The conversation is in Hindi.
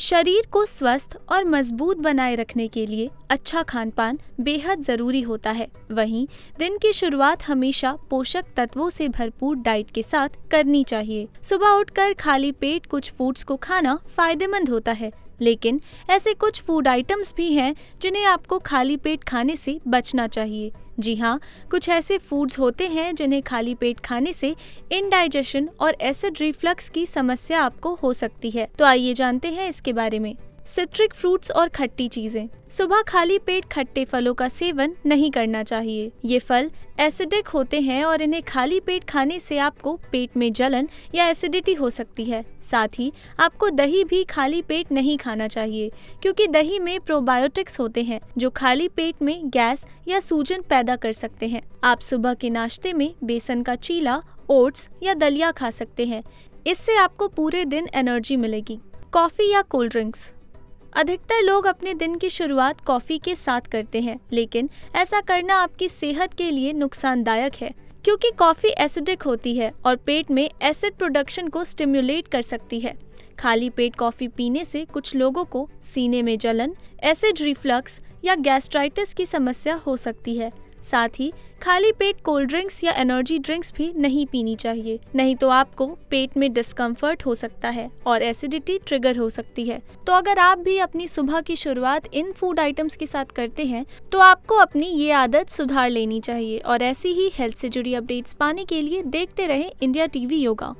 शरीर को स्वस्थ और मजबूत बनाए रखने के लिए अच्छा खान पान बेहद ज़रूरी होता है वहीं दिन की शुरुआत हमेशा पोषक तत्वों से भरपूर डाइट के साथ करनी चाहिए सुबह उठकर खाली पेट कुछ फूड्स को खाना फायदेमंद होता है लेकिन ऐसे कुछ फूड आइटम्स भी हैं जिन्हें आपको खाली पेट खाने से बचना चाहिए जी हाँ कुछ ऐसे फूड्स होते हैं जिन्हें खाली पेट खाने से इनडाइजेशन और एसिड रिफ्लक्स की समस्या आपको हो सकती है तो आइए जानते हैं इसके बारे में सिट्रिक फ्रूट्स और खट्टी चीजें सुबह खाली पेट खट्टे फलों का सेवन नहीं करना चाहिए ये फल एसिडिक होते हैं और इन्हें खाली पेट खाने से आपको पेट में जलन या एसिडिटी हो सकती है साथ ही आपको दही भी खाली पेट नहीं खाना चाहिए क्योंकि दही में प्रोबायोटिक्स होते हैं जो खाली पेट में गैस या सूजन पैदा कर सकते हैं आप सुबह के नाश्ते में बेसन का चीला ओट्स या दलिया खा सकते हैं इससे आपको पूरे दिन एनर्जी मिलेगी कॉफी या कोल्ड ड्रिंक्स अधिकतर लोग अपने दिन की शुरुआत कॉफ़ी के साथ करते हैं लेकिन ऐसा करना आपकी सेहत के लिए नुकसानदायक है क्योंकि कॉफ़ी एसिडिक होती है और पेट में एसिड प्रोडक्शन को स्टिम्युलेट कर सकती है खाली पेट कॉफ़ी पीने से कुछ लोगों को सीने में जलन एसिड रिफ्लक्स या गैस्ट्राइटिस की समस्या हो सकती है साथ ही खाली पेट कोल्ड ड्रिंक्स या एनर्जी ड्रिंक्स भी नहीं पीनी चाहिए नहीं तो आपको पेट में डिस्कम्फर्ट हो सकता है और एसिडिटी ट्रिगर हो सकती है तो अगर आप भी अपनी सुबह की शुरुआत इन फूड आइटम्स के साथ करते हैं तो आपको अपनी ये आदत सुधार लेनी चाहिए और ऐसी ही हेल्थ से जुड़ी अपडेट्स पाने के लिए देखते रहे इंडिया टीवी योगा